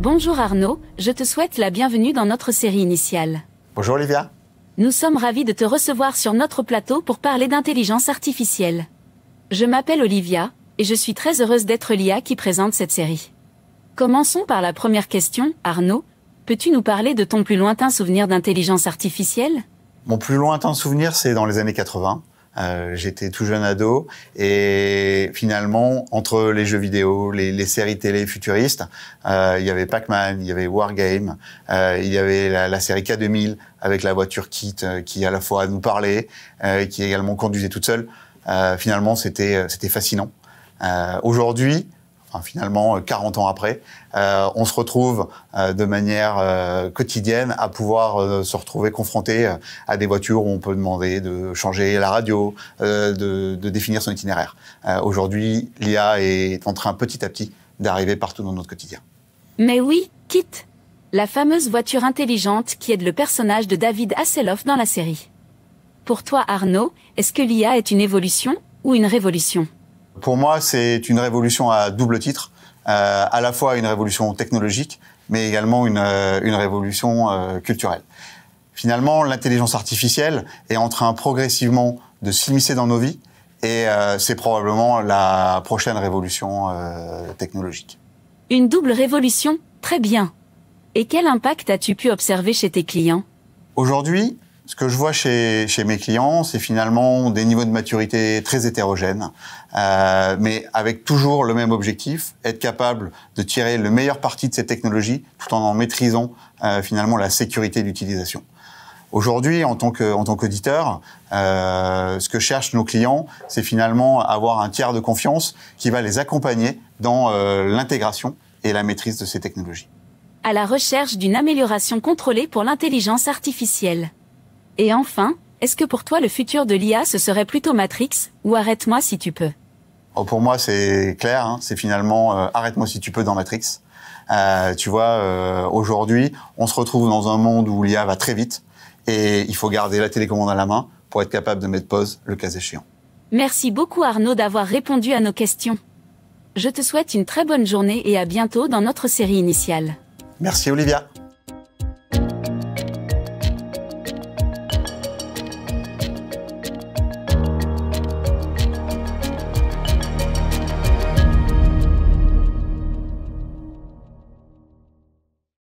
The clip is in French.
Bonjour Arnaud, je te souhaite la bienvenue dans notre série initiale. Bonjour Olivia. Nous sommes ravis de te recevoir sur notre plateau pour parler d'intelligence artificielle. Je m'appelle Olivia, et je suis très heureuse d'être l'IA qui présente cette série. Commençons par la première question, Arnaud. Peux-tu nous parler de ton plus lointain souvenir d'intelligence artificielle Mon plus lointain souvenir, c'est dans les années 80. Euh, j'étais tout jeune ado et finalement entre les jeux vidéo, les, séries télé futuristes, euh, il y avait Pac-Man, il y avait Wargame, euh, il y avait la, série K2000 avec la voiture Kit qui à la fois nous parlait, et qui également conduisait toute seule. finalement, c'était c'était fascinant. Aujourd'hui, finalement, 40 euh, ans après, euh, on se retrouve euh, de manière quotidienne à pouvoir se retrouver confronté à des voitures où on peut demander de changer la radio, de, de, définir son itinéraire. Aujourd'hui, l'IA est en train petit à petit d'arriver partout dans notre quotidien. Mais oui, quitte la fameuse voiture intelligente qui aide le personnage de David Hasselhoff dans la série. Pour toi, Arnaud, est-ce que l'IA est une évolution ou une révolution pour moi, c'est une révolution à double titre, euh, à la fois une révolution technologique, mais également une, euh, révolution euh, culturelle. Finalement, l'intelligence artificielle est en train progressivement de s'immiscer dans nos vies, et c'est probablement la prochaine révolution technologique. Une double révolution, très bien. Et quel impact as-tu pu observer chez tes clients Aujourd'hui, ce que je vois chez, mes clients, c'est finalement des niveaux de maturité très hétérogènes, euh, mais avec toujours le même objectif, être capable de tirer le meilleur parti de ces technologies tout en maîtrisant euh, finalement la sécurité d'utilisation. Aujourd'hui, en tant que en tant qu'auditeur, euh, ce que cherchent nos clients, c'est finalement avoir un tiers de confiance qui va les accompagner dans euh, l'intégration et la maîtrise de ces technologies. À la recherche d'une amélioration contrôlée pour l'intelligence artificielle. Et enfin, est-ce que pour toi le futur de l'IA ce serait plutôt Matrix ou Arrête-moi si tu peux oh, Pour moi c'est clair, hein. c'est finalement euh, Arrête-moi si tu peux dans Matrix. Euh, tu vois, euh, aujourd'hui, on se retrouve dans un monde où l'IA va très vite et il faut garder la télécommande à la main pour être capable de mettre pause le cas échéant. Merci beaucoup Arnaud d'avoir répondu à nos questions. Je te souhaite une très bonne journée et à bientôt dans notre série initiale. Merci Olivia.